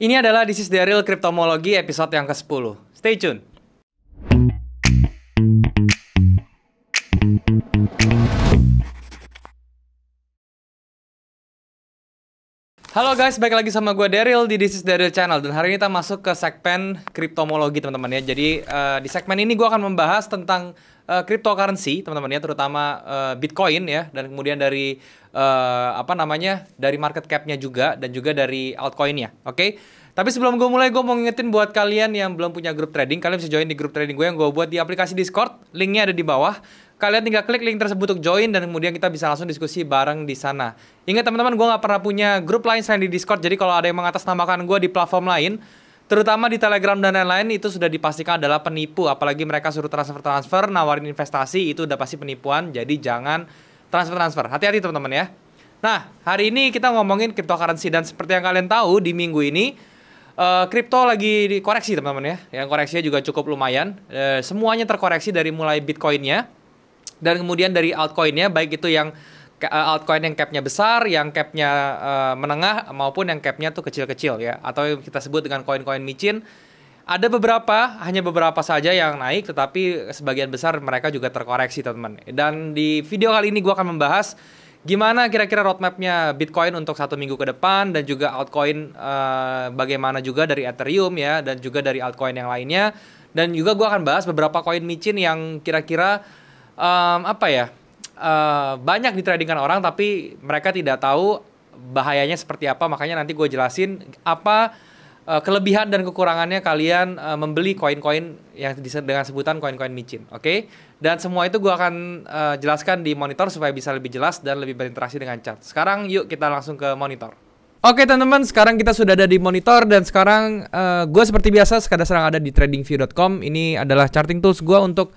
Ini adalah This is the Real Cryptomology episode yang ke-10. Stay tune. Halo guys, balik lagi sama gue Daryl di This is Daryl Channel Dan hari ini kita masuk ke segmen kriptomologi teman-teman ya Jadi uh, di segmen ini gue akan membahas tentang uh, cryptocurrency teman-teman ya terutama uh, Bitcoin ya dan kemudian dari uh, apa namanya dari market capnya juga dan juga dari altcoinnya oke okay? tapi sebelum gue mulai gue mau ngingetin buat kalian yang belum punya grup trading kalian bisa join di grup trading gue yang gue buat di aplikasi Discord linknya ada di bawah kalian tinggal klik link tersebut untuk join dan kemudian kita bisa langsung diskusi bareng di sana ingat teman-teman gue nggak pernah punya grup lain selain di Discord jadi kalau ada yang mengatasnamakan gue di platform lain terutama di Telegram dan lain-lain itu sudah dipastikan adalah penipu apalagi mereka suruh transfer-transfer nawarin investasi itu udah pasti penipuan jadi jangan transfer-transfer hati-hati teman-teman ya nah hari ini kita ngomongin cryptocurrency dan seperti yang kalian tahu di minggu ini eh, kripto uh, lagi dikoreksi teman-teman ya yang koreksinya juga cukup lumayan uh, semuanya terkoreksi dari mulai bitcoinnya dan kemudian dari altcoinnya baik itu yang Eh, altcoin yang capnya besar, yang capnya uh, menengah maupun yang capnya tuh kecil-kecil ya atau yang kita sebut dengan koin-koin micin. Ada beberapa, hanya beberapa saja yang naik tetapi sebagian besar mereka juga terkoreksi teman-teman. Dan di video kali ini gue akan membahas gimana kira-kira roadmapnya Bitcoin untuk satu minggu ke depan dan juga altcoin uh, bagaimana juga dari Ethereum ya dan juga dari altcoin yang lainnya dan juga gue akan bahas beberapa koin micin yang kira-kira um, apa ya Eh, banyak ditradingkan orang tapi mereka tidak tahu bahayanya seperti apa. Makanya nanti gue jelasin apa uh, kelebihan dan kekurangannya kalian uh, membeli koin-koin yang dengan sebutan koin-koin micin, oke? Okay? Dan semua itu gue akan uh, jelaskan di monitor supaya bisa lebih jelas dan lebih berinteraksi dengan chat. Sekarang yuk kita langsung ke monitor. Oke teman-teman, sekarang kita sudah ada di monitor dan sekarang uh, gue seperti biasa sekadar serang ada di tradingview.com. Ini adalah charting tools gue untuk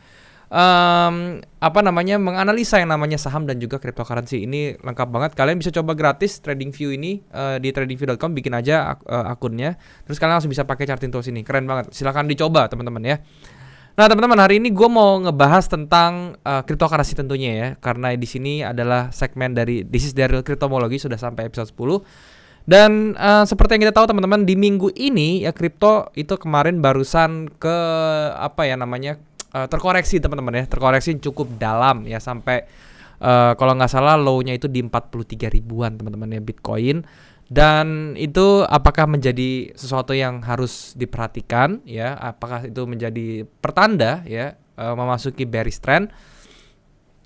um, apa namanya menganalisa yang namanya saham dan juga cryptocurrency ini lengkap banget. Kalian bisa coba gratis trading view ini uh, di tradingview.com bikin aja ak uh, akunnya. Terus kalian langsung bisa pakai charting tools ini. Keren banget. Silahkan dicoba teman-teman ya. Nah teman-teman hari ini gue mau ngebahas tentang uh, cryptocurrency tentunya ya karena di sini adalah segmen dari This is dari Cryptomology sudah sampai episode 10 dan uh, seperti yang kita tahu teman-teman di minggu ini ya kripto itu kemarin barusan ke apa ya namanya uh, terkoreksi teman-teman ya, terkoreksi cukup dalam ya sampai uh, kalau nggak salah low-nya itu di 43 ribuan teman-teman ya Bitcoin dan itu apakah menjadi sesuatu yang harus diperhatikan ya, apakah itu menjadi pertanda ya uh, memasuki bearish trend?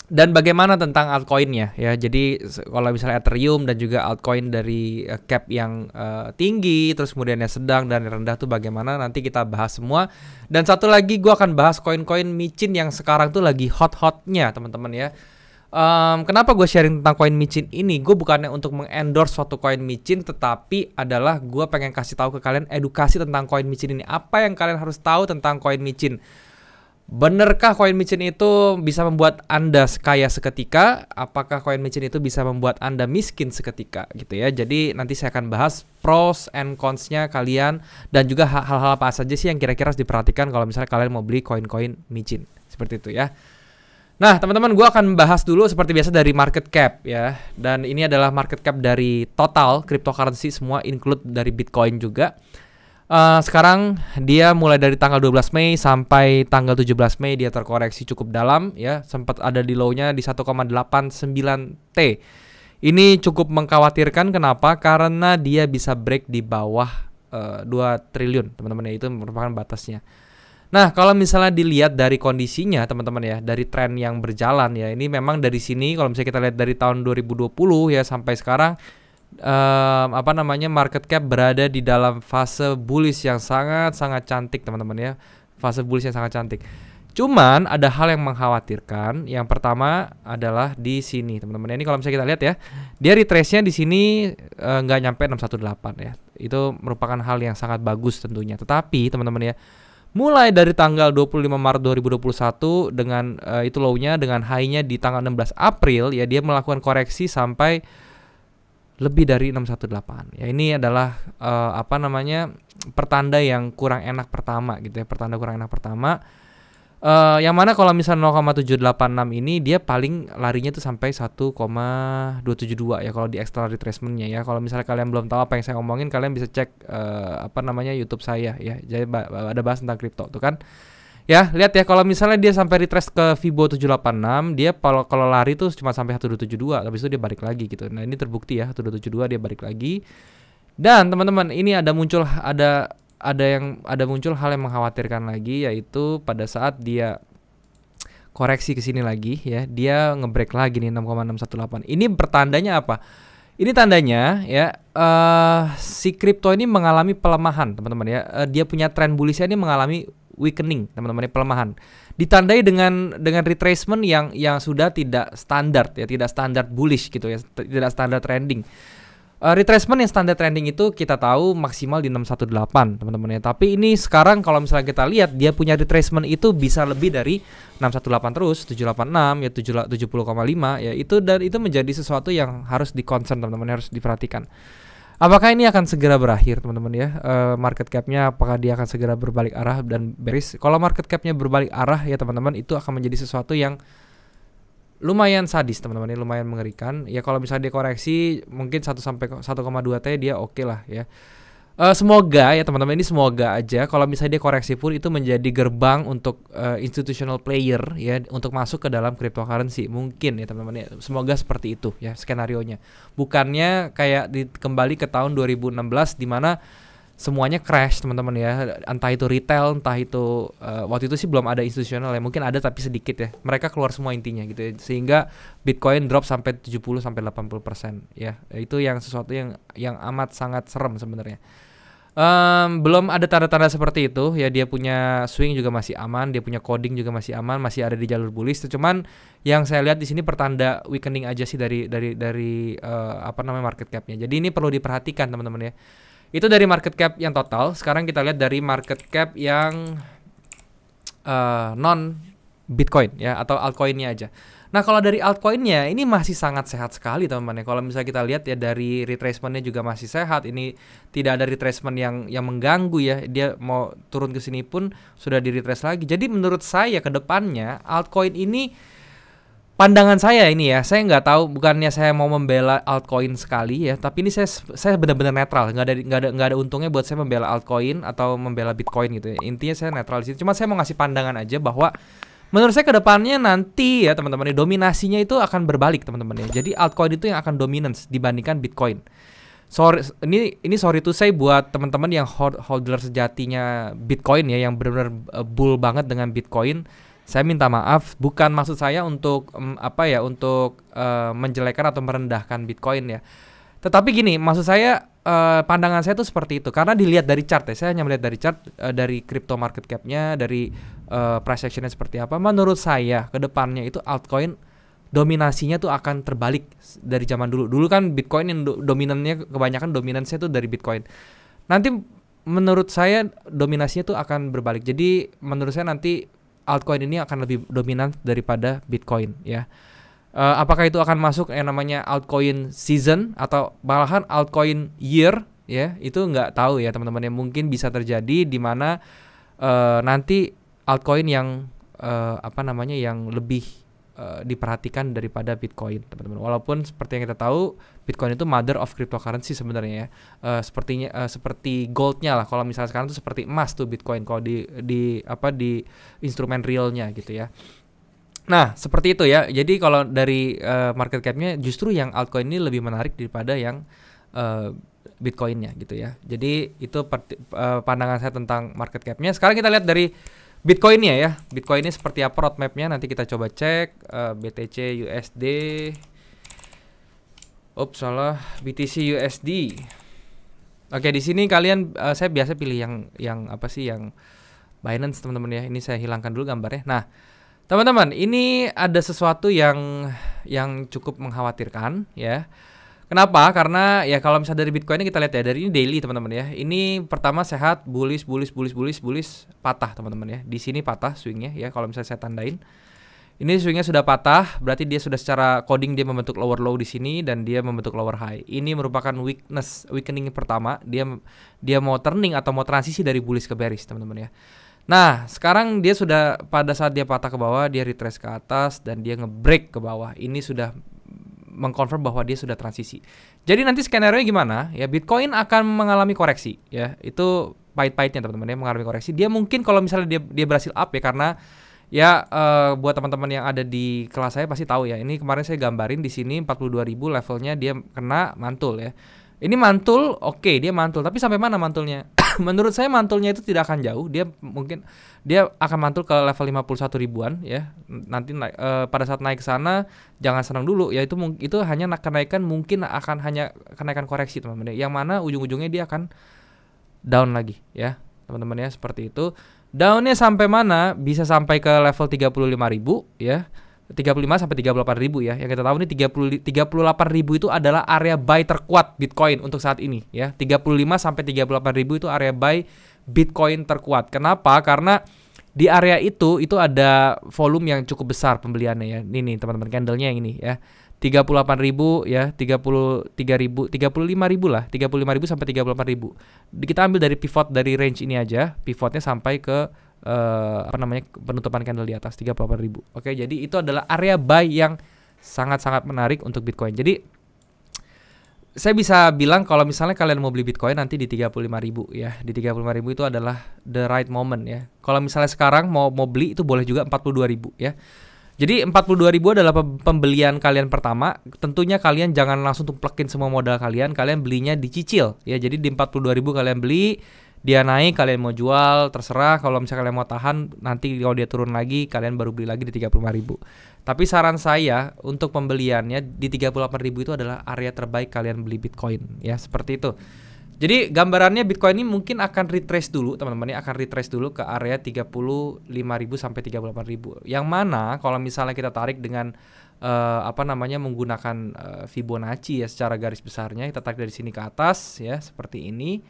dan bagaimana tentang altcoinnya ya jadi kalau misalnya Ethereum dan juga altcoin dari eh, cap yang uh, tinggi terus kemudian yang sedang dan rendah tuh bagaimana nanti kita bahas semua dan satu lagi gue akan bahas koin-koin micin yang sekarang tuh lagi hot-hotnya teman-teman ya um, kenapa gue sharing tentang koin micin ini gue bukannya untuk mengendorse suatu koin micin tetapi adalah gue pengen kasih tahu ke kalian edukasi tentang koin micin ini apa yang kalian harus tahu tentang koin micin Benarkah koin micin itu bisa membuat Anda kaya seketika? Apakah koin micin itu bisa membuat Anda miskin seketika gitu ya? Jadi nanti saya akan bahas pros and cons-nya kalian dan juga hal-hal apa saja sih yang kira-kira harus diperhatikan kalau misalnya kalian mau beli koin-koin micin. Seperti itu ya. Nah, teman-teman, gue akan bahas dulu seperti biasa dari market cap ya. Dan ini adalah market cap dari total cryptocurrency semua include dari Bitcoin juga. Uh, sekarang dia mulai dari tanggal 12 Mei sampai tanggal 17 Mei dia terkoreksi cukup dalam ya sempat ada di low-nya di 1,89 T. Ini cukup mengkhawatirkan kenapa? Karena dia bisa break di bawah uh, eh, 2 triliun, teman-teman ya itu merupakan batasnya. Nah, kalau misalnya dilihat dari kondisinya teman-teman ya, dari tren yang berjalan ya, ini memang dari sini kalau misalnya kita lihat dari tahun 2020 ya sampai sekarang um, apa namanya market cap berada di dalam fase bullish yang sangat-sangat cantik teman-teman ya fase bullish yang sangat cantik cuman ada hal yang mengkhawatirkan yang pertama adalah di sini teman-teman ini kalau misalnya kita lihat ya dia retrace-nya di sini e, nggak uh, nyampe 618 ya itu merupakan hal yang sangat bagus tentunya tetapi teman-teman ya mulai dari tanggal 25 Maret 2021 dengan uh, itu low-nya dengan high-nya di tanggal 16 April ya dia melakukan koreksi sampai lebih dari 618. Ya ini adalah uh, apa namanya pertanda yang kurang enak pertama gitu ya, pertanda kurang enak pertama. Uh, yang mana kalau misalnya 0,786 ini dia paling larinya tuh sampai 1,272 ya kalau di external retracementnya ya. Kalau misalnya kalian belum tahu apa yang saya omongin, kalian bisa cek uh, apa namanya YouTube saya ya. Jadi ada bahas tentang crypto tuh kan ya lihat ya kalau misalnya dia sampai retrace ke Vibo 786 dia kalau kalau lari tuh cuma sampai 1272 habis itu dia balik lagi gitu nah ini terbukti ya 1272 dia balik lagi dan teman-teman ini ada muncul ada ada yang ada muncul hal yang mengkhawatirkan lagi yaitu pada saat dia koreksi ke sini lagi ya dia ngebreak lagi nih 6,618 ini pertandanya apa ini tandanya ya uh, si kripto ini mengalami pelemahan teman-teman ya uh, dia punya tren bullishnya ini mengalami weakening, teman-teman, pelemahan. Ditandai dengan dengan retracement yang yang sudah tidak standar ya, tidak standar bullish gitu ya, tidak standar trending. Uh, retracement yang standar trending itu kita tahu maksimal di 618 teman-teman ya. Tapi ini sekarang kalau misalnya kita lihat dia punya retracement itu bisa lebih dari 618 terus 786 ya 70,5 ya itu dan itu menjadi sesuatu yang harus di concern teman-teman harus diperhatikan. Apakah ini akan segera berakhir teman-teman ya uh, market capnya apakah dia akan segera berbalik arah dan beris? Kalau market capnya berbalik arah ya teman-teman itu akan menjadi sesuatu yang lumayan sadis teman-teman ini ya, lumayan mengerikan ya kalau misalnya dikoreksi mungkin 1 sampai 1,2 T dia oke okay lah ya Uh, semoga ya teman-teman ini semoga aja kalau misalnya dia koreksi pun itu menjadi gerbang untuk uh, institutional player ya untuk masuk ke dalam cryptocurrency mungkin ya teman-teman ya semoga seperti itu ya skenario nya bukannya kayak di, kembali ke tahun 2016 di mana semuanya crash teman-teman ya entah itu retail entah itu uh, waktu itu sih belum ada institutional ya mungkin ada tapi sedikit ya mereka keluar semua intinya gitu ya sehingga Bitcoin drop sampai 70 sampai 80% ya itu yang sesuatu yang yang amat sangat serem sebenarnya Um, belum ada tanda-tanda seperti itu ya dia punya swing juga masih aman dia punya coding juga masih aman masih ada di jalur bullish cuman yang saya lihat di sini pertanda weakening aja sih dari dari dari uh, apa namanya market capnya jadi ini perlu diperhatikan teman-teman ya itu dari market cap yang total sekarang kita lihat dari market cap yang uh, eh, non Bitcoin ya atau altcoinnya aja Nah kalau dari altcoinnya ini masih sangat sehat sekali teman-teman ya. Kalau misalnya kita lihat ya dari retracementnya juga masih sehat. Ini tidak ada retracement yang yang mengganggu ya. Dia mau turun ke sini pun sudah di retrace lagi. Jadi menurut saya ke depannya altcoin ini pandangan saya ini ya. Saya nggak tahu bukannya saya mau membela altcoin sekali ya. Tapi ini saya saya benar-benar netral. Nggak ada nggak ada nggak ada untungnya buat saya membela altcoin atau membela bitcoin gitu. Ya. Intinya saya netral di sini. Cuma saya mau ngasih pandangan aja bahwa menurut saya kedepannya nanti ya teman-teman dominasinya itu akan berbalik teman-teman ya jadi altcoin itu yang akan dominance dibandingkan bitcoin sorry ini ini sorry to saya buat teman-teman yang holder sejatinya bitcoin ya yang benar-benar eh, bull banget dengan bitcoin saya minta maaf bukan maksud saya untuk um, apa ya untuk uh, eh, menjelekan atau merendahkan bitcoin ya tetapi gini maksud saya uh, pandangan saya itu seperti itu karena dilihat dari chart ya saya hanya melihat dari chart uh, dari crypto market capnya dari uh, price actionnya seperti apa. Menurut saya kedepannya itu altcoin dominasinya tuh akan terbalik dari zaman dulu. Dulu kan Bitcoin yang dominannya kebanyakan dominannya tuh dari Bitcoin. Nanti menurut saya dominasinya tuh akan berbalik. Jadi menurut saya nanti altcoin ini akan lebih dominan daripada Bitcoin ya. Uh, apakah itu akan masuk yang namanya altcoin season atau malahan altcoin year ya itu nggak tahu ya teman-teman yang mungkin bisa terjadi di mana uh, nanti altcoin yang uh, apa namanya yang lebih uh, diperhatikan daripada Bitcoin, teman-teman. Walaupun seperti yang kita tahu, Bitcoin itu mother of cryptocurrency sebenarnya ya. Uh, sepertinya uh, seperti goldnya lah. Kalau misalnya sekarang itu seperti emas tuh Bitcoin kalau di di apa di instrumen realnya gitu ya. Nah, seperti itu ya. Jadi kalau dari uh, market cap-nya justru yang altcoin ini lebih menarik daripada yang uh, Bitcoinnya gitu ya. Jadi itu pandangan saya tentang market cap-nya. Sekarang kita lihat dari Bitcoin ya, Bitcoin ini seperti apa roadmapnya nanti kita coba cek uh, eh, BTC USD, Ups salah BTC USD. Oke di sini kalian uh, saya biasa pilih yang yang apa sih yang Binance teman-teman ya. Ini saya hilangkan dulu gambarnya. Nah teman-teman ini ada sesuatu yang yang cukup mengkhawatirkan ya Kenapa? Karena ya kalau misalnya dari Bitcoin kita lihat ya dari ini daily teman-teman ya. Ini pertama sehat, bullish, bullish, bullish, bullish, bullish, patah teman-teman ya. Di sini patah swingnya ya kalau misalnya saya tandain. Ini swingnya sudah patah, berarti dia sudah secara coding dia membentuk lower low di sini dan dia membentuk lower high. Ini merupakan weakness, weakening pertama. Dia dia mau turning atau mau transisi dari bullish ke bearish teman-teman ya. Nah, sekarang dia sudah pada saat dia patah ke bawah, dia retrace ke atas dan dia ngebreak ke bawah. Ini sudah mengkonfirm bahwa dia sudah transisi. Jadi nanti skenario gimana? Ya Bitcoin akan mengalami koreksi ya. Itu pahit-pahitnya teman-teman ya mengalami koreksi. Dia mungkin kalau misalnya dia dia berhasil up ya karena ya uh, buat teman-teman yang ada di kelas saya pasti tahu ya. Ini kemarin saya gambarin di sini ribu levelnya dia kena mantul ya. Ini mantul, oke okay, dia mantul, tapi sampai mana mantulnya? menurut saya mantulnya itu tidak akan jauh. Dia mungkin dia akan mantul ke level 51 ribuan ya. Nanti naik, e, pada saat naik ke sana jangan senang dulu ya itu itu hanya kenaikan mungkin akan hanya kenaikan koreksi teman-teman. Ya. Yang mana ujung-ujungnya dia akan down lagi ya. Teman-teman ya seperti itu. Downnya sampai mana? Bisa sampai ke level 35 ribu ya 35 sampai 38 ribu ya. Yang kita tahu ini 30 38 ribu itu adalah area buy terkuat Bitcoin untuk saat ini ya. 35 sampai 38 ribu itu area buy Bitcoin terkuat. Kenapa? Karena di area itu itu ada volume yang cukup besar pembeliannya ya. Ini nih teman-teman candlenya yang ini ya. ribu ya, ribu lima ribu lah, ribu sampai ribu Kita ambil dari pivot dari range ini aja, pivotnya sampai ke uh, apa namanya penutupan candle di atas 38.000. Oke, jadi itu adalah area buy yang sangat-sangat menarik untuk Bitcoin. Jadi saya bisa bilang kalau misalnya kalian mau beli Bitcoin nanti di 35.000 ya. Di 35.000 itu adalah the right moment ya. Kalau misalnya sekarang mau mau beli itu boleh juga 42.000 ya. Jadi 42.000 adalah pembelian kalian pertama. Tentunya kalian jangan langsung plekin semua modal kalian, kalian belinya dicicil ya. Jadi di 42.000 kalian beli dia naik kalian mau jual terserah kalau misalnya kalian mau tahan nanti kalau dia turun lagi kalian baru beli lagi di 35.000. Tapi saran saya untuk pembeliannya di 38.000 itu adalah area terbaik kalian beli Bitcoin ya seperti itu. Jadi gambarannya Bitcoin ini mungkin akan retrace dulu teman-teman ya akan retrace dulu ke area 35.000 sampai 38.000. Yang mana kalau misalnya kita tarik dengan uh, apa namanya menggunakan uh, Fibonacci ya secara garis besarnya kita tarik dari sini ke atas ya seperti ini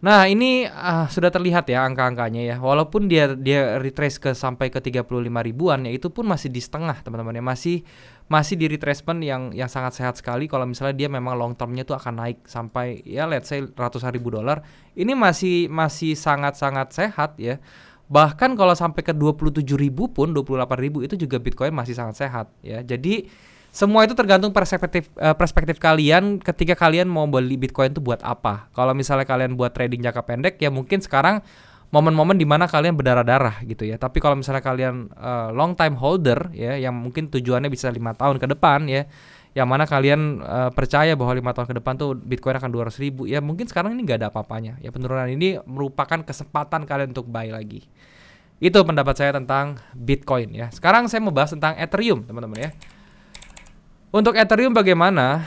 Nah, ini uh, sudah terlihat ya angka-angkanya ya. Walaupun dia dia retrace ke sampai ke 35 ribuan ya itu pun masih di setengah, teman-teman ya. Masih masih di retracement yang yang sangat sehat sekali kalau misalnya dia memang long termnya tuh akan naik sampai ya let's say ratusan ribu dolar. Ini masih masih sangat-sangat sehat ya. Bahkan kalau sampai ke 27 ribu pun 28 ribu itu juga Bitcoin masih sangat sehat ya. Jadi semua itu tergantung perspektif eh, perspektif kalian ketika kalian mau beli Bitcoin itu buat apa. Kalau misalnya kalian buat trading jangka pendek ya mungkin sekarang momen-momen di mana kalian berdarah-darah gitu ya. Tapi kalau misalnya kalian uh, long time holder ya yang mungkin tujuannya bisa lima tahun ke depan ya yang mana kalian uh, percaya bahwa lima tahun ke depan tuh Bitcoin akan 200 ribu ya mungkin sekarang ini nggak ada apa-apanya ya penurunan ini merupakan kesempatan kalian untuk buy lagi itu pendapat saya tentang Bitcoin ya sekarang saya mau bahas tentang Ethereum teman-teman ya untuk Ethereum bagaimana?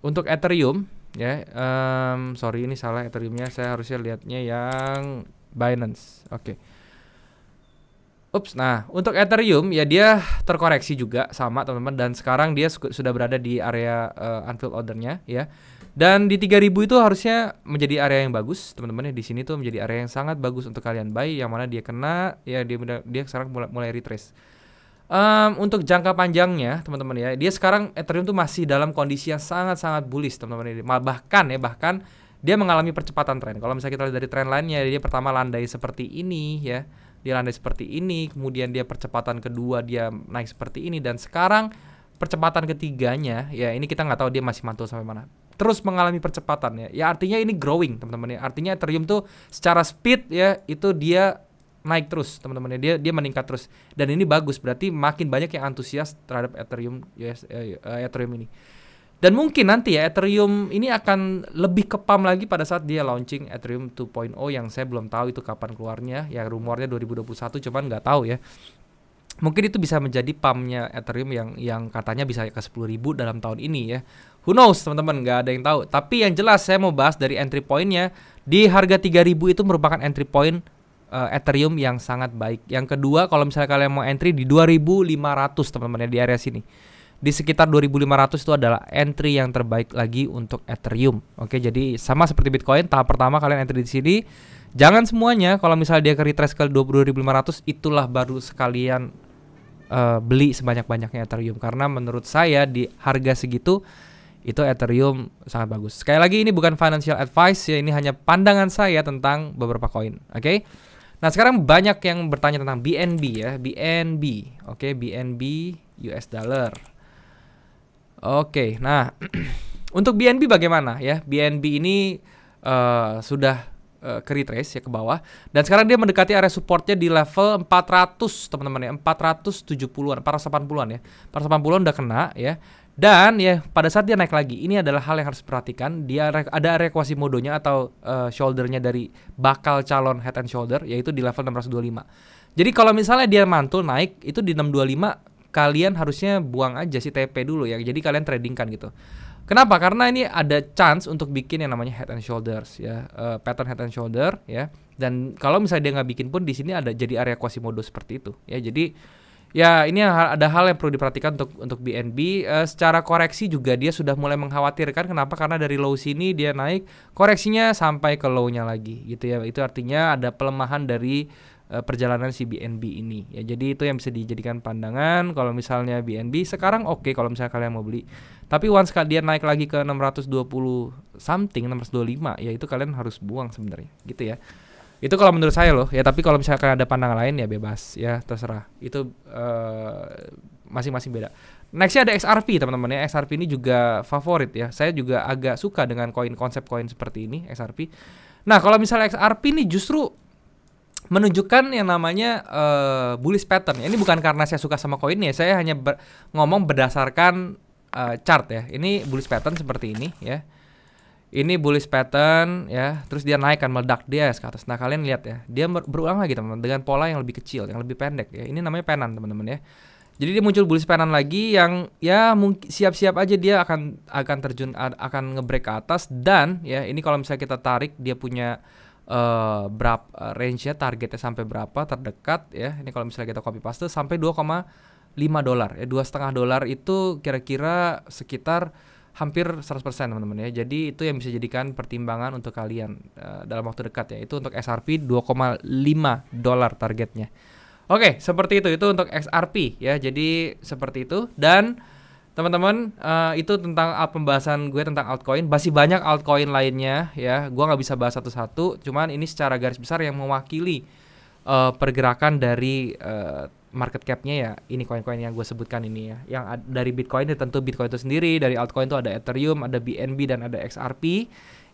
Untuk Ethereum ya, um, sorry ini salah Ethereumnya, saya harusnya lihatnya yang Binance. Oke. Okay. Ups, nah untuk Ethereum ya dia terkoreksi juga sama teman-teman dan sekarang dia sudah berada di area uh, unfilled ordernya ya. Dan di 3000 itu harusnya menjadi area yang bagus, teman-teman ya. Di sini tuh menjadi area yang sangat bagus untuk kalian buy yang mana dia kena ya dia dia sekarang mulai, mulai retrace. Um, untuk jangka panjangnya, teman-teman ya, dia sekarang Ethereum tuh masih dalam kondisi yang sangat-sangat bullish, teman-teman. Bahkan ya, bahkan dia mengalami percepatan tren. Kalau misalnya kita lihat dari tren lainnya, dia pertama landai seperti ini ya, dia landai seperti ini, kemudian dia percepatan kedua dia naik seperti ini dan sekarang percepatan ketiganya ya ini kita nggak tahu dia masih mantul sampai mana terus mengalami percepatan ya. Ya artinya ini growing, teman-teman ya. Artinya Ethereum tuh secara speed ya itu dia naik terus teman-teman ya. dia dia meningkat terus dan ini bagus berarti makin banyak yang antusias terhadap Ethereum US, uh, eh, eh, eh, Ethereum ini dan mungkin nanti ya Ethereum ini akan lebih kepam lagi pada saat dia launching Ethereum 2.0 yang saya belum tahu itu kapan keluarnya ya rumornya 2021 cuman nggak tahu ya mungkin itu bisa menjadi pamnya Ethereum yang yang katanya bisa ke 10.000 dalam tahun ini ya Who knows teman-teman nggak ada yang tahu tapi yang jelas saya mau bahas dari entry pointnya di harga 3.000 itu merupakan entry point uh, Ethereum yang sangat baik. Yang kedua, kalau misalnya kalian mau entry di 2500 teman-teman ya di area sini. Di sekitar 2500 itu adalah entry yang terbaik lagi untuk Ethereum. Oke, jadi sama seperti Bitcoin, tahap pertama kalian entry di sini. Jangan semuanya, kalau misalnya dia ke retrace ke 22500 itulah baru sekalian uh, beli sebanyak-banyaknya Ethereum karena menurut saya di harga segitu itu Ethereum sangat bagus. Sekali lagi ini bukan financial advice ya, ini hanya pandangan saya tentang beberapa koin. Oke. Okay? Nah, sekarang banyak yang bertanya tentang BNB ya, BNB. Oke, okay, BNB US dollar. Oke, okay, nah untuk BNB bagaimana ya? BNB ini uh, sudah uh, ke retrace ya ke bawah dan sekarang dia mendekati area supportnya di level 400 teman-teman ya 470-an 480-an ya 480-an udah kena ya dan ya pada saat dia naik lagi, ini adalah hal yang harus perhatikan. Dia ada area kuasi modonya atau uh, shouldernya dari bakal calon head and shoulder, yaitu di level 625. Jadi kalau misalnya dia mantul naik, itu di 625 kalian harusnya buang aja si TP dulu ya. Jadi kalian trading kan gitu. Kenapa? Karena ini ada chance untuk bikin yang namanya head and shoulders ya, uh, pattern head and shoulder ya. Dan kalau misalnya dia nggak bikin pun di sini ada jadi area modus seperti itu ya. Jadi Ya, ini ada hal yang perlu diperhatikan untuk untuk BNB. Uh, eh, secara koreksi juga dia sudah mulai mengkhawatirkan. Kenapa? Karena dari low sini dia naik, koreksinya sampai ke low-nya lagi, gitu ya. Itu artinya ada pelemahan dari uh, perjalanan si BNB ini. Ya, jadi itu yang bisa dijadikan pandangan. Kalau misalnya BNB sekarang oke, okay, kalau misalnya kalian mau beli. Tapi once dia naik lagi ke 620 something, 625, ya itu kalian harus buang sebenarnya, gitu ya. Itu kalau menurut saya loh. Ya tapi kalau misalkan ada pandangan lain ya bebas ya terserah. Itu eh, masing-masing uh, beda. Nextnya ada XRP teman-teman ya. XRP ini juga favorit ya. Saya juga agak suka dengan koin konsep koin seperti ini XRP. Nah kalau misalnya XRP ini justru menunjukkan yang namanya uh, bullish pattern. Ini bukan karena saya suka sama koinnya, saya hanya ber ngomong berdasarkan uh, chart ya. Ini bullish pattern seperti ini ya ini bullish pattern ya terus dia naikkan kan meledak dia ke atas nah kalian lihat ya dia berulang lagi teman-teman dengan pola yang lebih kecil yang lebih pendek ya ini namanya penan teman-teman ya jadi dia muncul bullish penan lagi yang ya mungkin siap-siap aja dia akan akan terjun akan ngebreak ke atas dan ya ini kalau misalnya kita tarik dia punya uh, eh, berapa uh, eh, range-nya targetnya sampai berapa terdekat ya ini kalau misalnya kita copy paste sampai 2,5 dolar ya dua setengah dolar itu kira-kira sekitar hampir 100% teman-teman ya. Jadi itu yang bisa jadikan pertimbangan untuk kalian uh, dalam waktu dekat ya. Itu untuk SRP 2,5 dolar targetnya. Oke, okay, seperti itu. Itu untuk XRP ya. Jadi seperti itu dan teman-teman uh, itu tentang pembahasan gue tentang altcoin masih banyak altcoin lainnya ya gue nggak bisa bahas satu-satu cuman ini secara garis besar yang mewakili uh, pergerakan dari uh, market capnya ya ini koin-koin yang gue sebutkan ini ya yang dari Bitcoin ya tentu Bitcoin itu sendiri dari altcoin itu ada Ethereum ada BNB dan ada XRP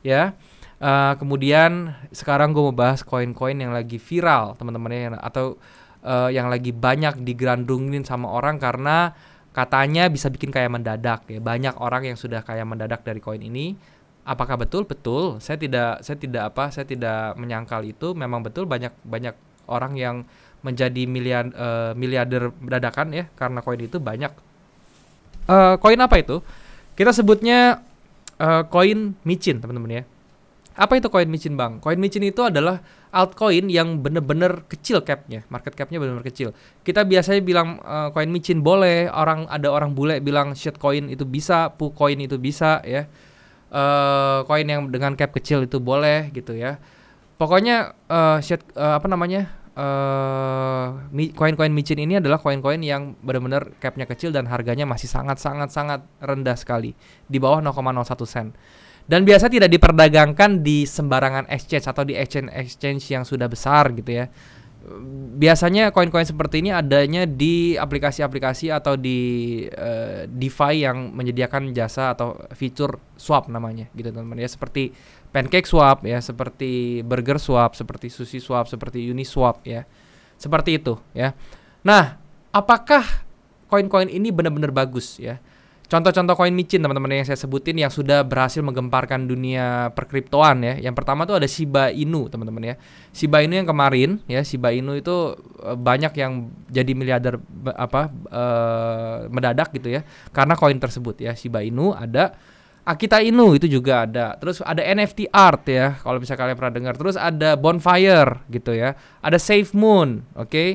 ya uh, kemudian sekarang gue mau bahas koin-koin yang lagi viral teman teman ya atau uh, yang lagi banyak digrandungin sama orang karena katanya bisa bikin kayak mendadak ya banyak orang yang sudah kayak mendadak dari koin ini apakah betul betul saya tidak saya tidak apa saya tidak menyangkal itu memang betul banyak banyak orang yang menjadi miliar uh, miliarder dadakan ya karena koin itu banyak. Eh, koin uh, apa itu? Kita sebutnya eh, koin uh, micin teman-teman ya. Apa itu koin micin bang? Koin micin itu adalah altcoin yang bener-bener kecil capnya, market capnya bener-bener kecil. Kita biasanya bilang koin uh, micin boleh, orang ada orang bule bilang shit koin itu bisa, pu koin itu bisa ya. Koin uh, yang dengan cap kecil itu boleh gitu ya. Pokoknya uh, shit uh, apa namanya Eh, koin-koin uh, micin ini adalah koin-koin yang benar-benar capnya kecil dan harganya masih sangat-sangat-sangat rendah sekali di bawah 0,01 sen dan biasa tidak diperdagangkan di sembarangan exchange atau di exchange exchange yang sudah besar gitu ya biasanya koin-koin seperti ini adanya di aplikasi-aplikasi atau di uh, DeFi yang menyediakan jasa atau fitur swap namanya gitu teman-teman ya seperti pancake swap ya seperti burger swap seperti sushi swap seperti uni swap ya seperti itu ya nah apakah koin-koin ini benar-benar bagus ya Contoh-contoh koin micin teman-teman yang saya sebutin yang sudah berhasil menggemparkan dunia perkriptoan ya. Yang pertama tuh ada Shiba Inu teman-teman ya. Shiba Inu yang kemarin ya Shiba Inu itu eh, banyak yang jadi miliarder apa uh, mendadak gitu ya karena koin tersebut ya Shiba Inu ada Akita Inu itu juga ada. Terus ada NFT Art ya kalau bisa kalian pernah dengar. Terus ada Bonfire gitu ya. Ada Safe Moon, oke. Okay?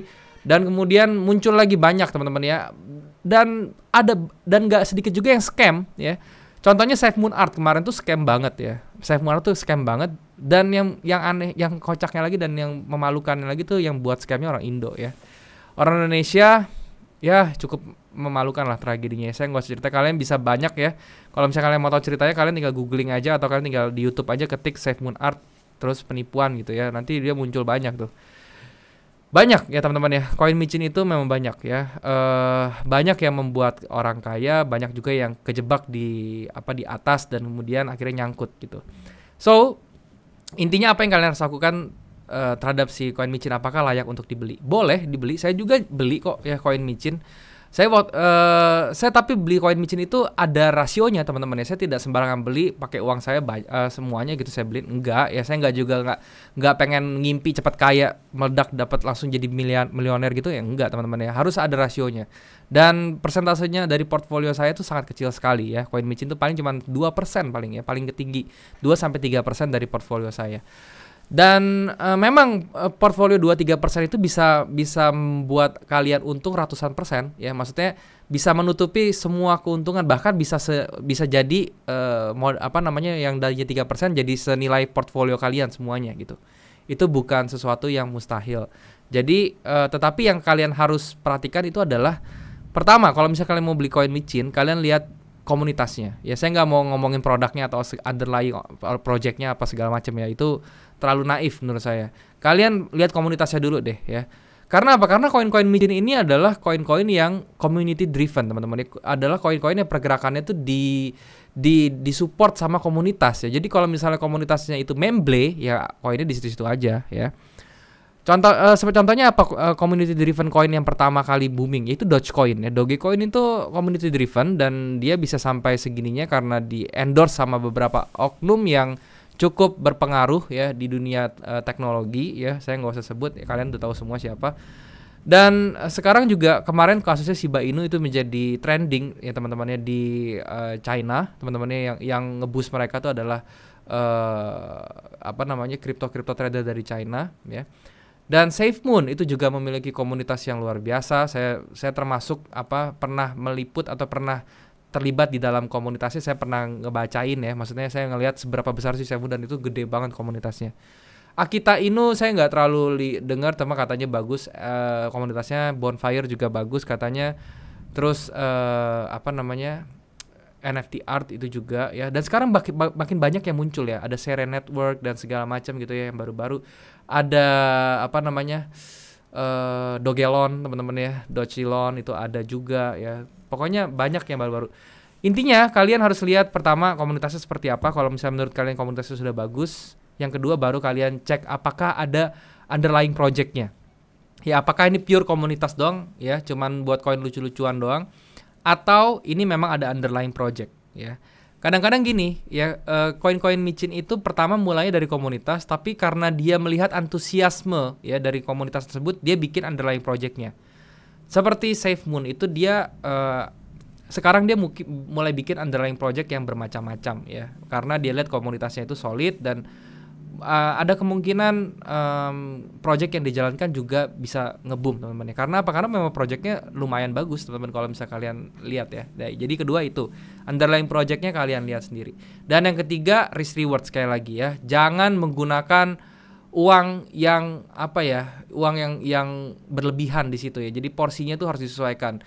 Dan kemudian muncul lagi banyak teman-teman ya dan ada dan nggak sedikit juga yang scam ya. Contohnya Safe Moon Art kemarin tuh scam banget ya. Safe Moon Art tuh scam banget dan yang yang aneh, yang kocaknya lagi dan yang memalukan lagi tuh yang buat scamnya orang Indo ya. Orang Indonesia ya cukup memalukan lah tragedinya. Saya nggak usah cerita kalian bisa banyak ya. Kalau misalnya kalian mau tahu ceritanya kalian tinggal googling aja atau kalian tinggal di YouTube aja ketik Safe Moon Art terus penipuan gitu ya. Nanti dia muncul banyak tuh banyak ya teman-teman ya koin micin itu memang banyak ya uh, banyak yang membuat orang kaya banyak juga yang kejebak di apa di atas dan kemudian akhirnya nyangkut gitu so intinya apa yang kalian harus lakukan uh, terhadap si koin micin apakah layak untuk dibeli boleh dibeli saya juga beli kok ya koin micin saya waktu, uh, eh, saya tapi beli koin micin itu ada rasionya teman-teman ya. Saya tidak sembarangan beli pakai uang saya uh, semuanya gitu saya beli enggak ya saya enggak juga enggak enggak pengen ngimpi cepat kaya meledak dapat langsung jadi miliar miliuner gitu ya enggak teman-teman ya. Harus ada rasionya. Dan persentasenya dari portfolio saya itu sangat kecil sekali ya. Koin micin itu paling cuma 2% paling ya, paling ketinggi 2 sampai 3% dari portfolio saya. Dan e, memang e, portfolio 2-3% itu bisa bisa membuat kalian untung ratusan persen ya. Maksudnya bisa menutupi semua keuntungan bahkan bisa se, bisa jadi e, mod, apa namanya yang dari tiga persen jadi senilai portfolio kalian semuanya gitu. Itu bukan sesuatu yang mustahil. Jadi e, tetapi yang kalian harus perhatikan itu adalah pertama kalau misalnya kalian mau beli koin micin, kalian lihat komunitasnya. Ya saya nggak mau ngomongin produknya atau underlying projectnya apa segala macam ya itu terlalu naif menurut saya. Kalian lihat komunitasnya dulu deh ya. Karena apa? Karena koin-koin micin ini adalah koin-koin yang community driven, teman-teman. Adalah koin-koin yang pergerakannya itu di di di support sama komunitas ya. Jadi kalau misalnya komunitasnya itu memble, ya koinnya di situ-situ aja ya. Contoh uh, seperti contohnya apa uh, community driven coin yang pertama kali booming yaitu Dogecoin ya. Dogecoin itu community driven dan dia bisa sampai segininya karena di endorse sama beberapa oknum yang cukup berpengaruh ya di dunia uh, teknologi ya saya nggak usah sebut ya, kalian udah tahu semua siapa dan uh, sekarang juga kemarin kasusnya Shiba Inu itu menjadi trending ya teman-temannya di uh, China teman-temannya yang yang ngebus mereka itu adalah uh, apa namanya kripto-kripto trader dari China ya dan SafeMoon itu juga memiliki komunitas yang luar biasa saya saya termasuk apa pernah meliput atau pernah terlibat di dalam komunitasnya saya pernah ngebacain ya maksudnya saya ngelihat seberapa besar sih Seven dan itu gede banget komunitasnya Akita Inu saya nggak terlalu dengar tema katanya bagus uh, komunitasnya Bonfire juga bagus katanya terus uh, apa namanya NFT art itu juga ya dan sekarang bak- makin banyak yang muncul ya ada Seren Network dan segala macam gitu ya yang baru-baru ada apa namanya uh, Dogelon teman-teman ya Dogilon itu ada juga ya Pokoknya banyak yang baru-baru. Intinya kalian harus lihat pertama komunitasnya seperti apa. Kalau misalnya menurut kalian komunitasnya sudah bagus, yang kedua baru kalian cek apakah ada underlying projectnya. Ya apakah ini pure komunitas doang ya, cuman buat koin lucu-lucuan doang, atau ini memang ada underlying project ya. Kadang-kadang gini ya, eh, koin-koin uh, micin itu pertama mulai dari komunitas, tapi karena dia melihat antusiasme ya dari komunitas tersebut, dia bikin underlying projectnya. Seperti Safe Moon itu dia uh, sekarang dia mungkin mulai bikin underlying project yang bermacam-macam ya karena dia lihat komunitasnya itu solid dan uh, ada kemungkinan um, project yang dijalankan juga bisa ngeboom teman-teman ya karena apa karena memang projectnya lumayan bagus teman-teman kalau misalnya kalian lihat ya nah, jadi kedua itu underlying projectnya kalian lihat sendiri dan yang ketiga risk reward sekali lagi ya jangan menggunakan uang yang apa ya uang yang yang berlebihan di situ ya jadi porsinya tuh harus disesuaikan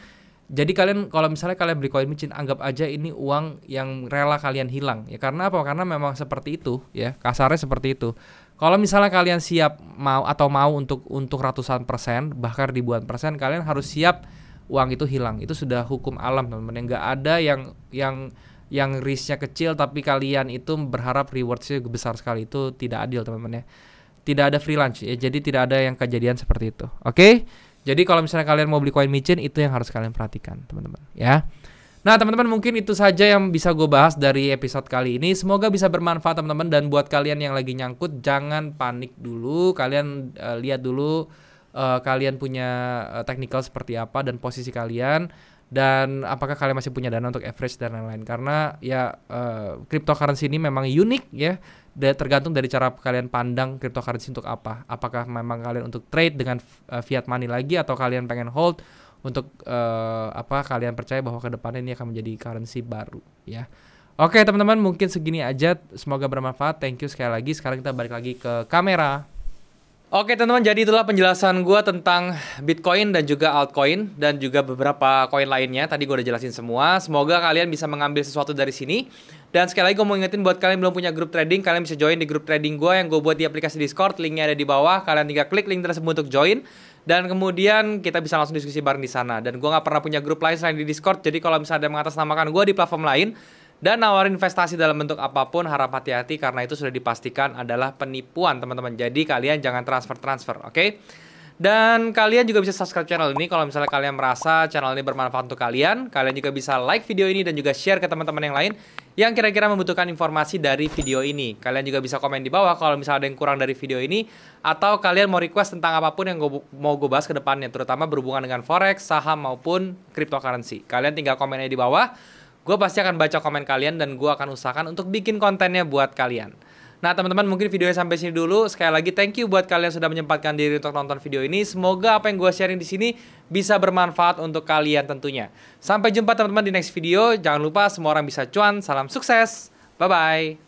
jadi kalian kalau misalnya kalian beli koin micin anggap aja ini uang yang rela kalian hilang ya karena apa karena memang seperti itu ya kasarnya seperti itu kalau misalnya kalian siap mau atau mau untuk untuk ratusan persen bahkan ribuan persen kalian harus siap uang itu hilang itu sudah hukum alam teman-teman yang nggak ada yang yang yang risknya kecil tapi kalian itu berharap rewardnya besar sekali itu tidak adil teman-teman ya tidak ada freelance ya jadi tidak ada yang kejadian seperti itu oke okay? jadi kalau misalnya kalian mau beli koin micin itu yang harus kalian perhatikan teman-teman ya Nah teman-teman mungkin itu saja yang bisa gue bahas dari episode kali ini Semoga bisa bermanfaat teman-teman Dan buat kalian yang lagi nyangkut jangan panik dulu Kalian uh, lihat dulu uh, kalian punya uh, technical seperti apa dan posisi kalian dan apakah kalian masih punya dana untuk average dan lain-lain karena ya uh, cryptocurrency ini memang unik ya tergantung dari cara kalian pandang cryptocurrency untuk apa apakah memang kalian untuk trade dengan eh, fiat money lagi atau kalian pengen hold untuk uh, apa kalian percaya bahwa kedepannya ini akan menjadi currency baru ya oke teman-teman mungkin segini aja semoga bermanfaat thank you sekali lagi sekarang kita balik lagi ke kamera Oke teman-teman, jadi itulah penjelasan gue tentang Bitcoin dan juga altcoin dan juga beberapa koin lainnya. Tadi gue udah jelasin semua. Semoga kalian bisa mengambil sesuatu dari sini. Dan sekali lagi gue mau ingetin buat kalian belum punya grup trading, kalian bisa join di grup trading gue yang gue buat di aplikasi Discord. Linknya ada di bawah. Kalian tinggal klik link tersebut untuk join. Dan kemudian kita bisa langsung diskusi bareng di sana. Dan gue nggak pernah punya grup lain selain di Discord. Jadi kalau misalnya ada yang mengatasnamakan gue di platform lain, dan nawarin investasi dalam bentuk apapun harap hati-hati karena itu sudah dipastikan adalah penipuan teman-teman. Jadi kalian jangan transfer-transfer, oke? Okay? Dan kalian juga bisa subscribe channel ini kalau misalnya kalian merasa channel ini bermanfaat untuk kalian. Kalian juga bisa like video ini dan juga share ke teman-teman yang lain yang kira-kira membutuhkan informasi dari video ini. Kalian juga bisa komen di bawah kalau misalnya ada yang kurang dari video ini atau kalian mau request tentang apapun yang gua, mau gue bahas ke depannya terutama berhubungan dengan forex, saham maupun cryptocurrency. Kalian tinggal komennya di bawah. Gue pasti akan baca komen kalian dan gue akan usahakan untuk bikin kontennya buat kalian. Nah teman-teman mungkin videonya sampai sini dulu. Sekali lagi thank you buat kalian sudah menyempatkan diri untuk nonton video ini. Semoga apa yang gue sharing di sini bisa bermanfaat untuk kalian tentunya. Sampai jumpa teman-teman di next video. Jangan lupa semua orang bisa cuan. Salam sukses. Bye-bye.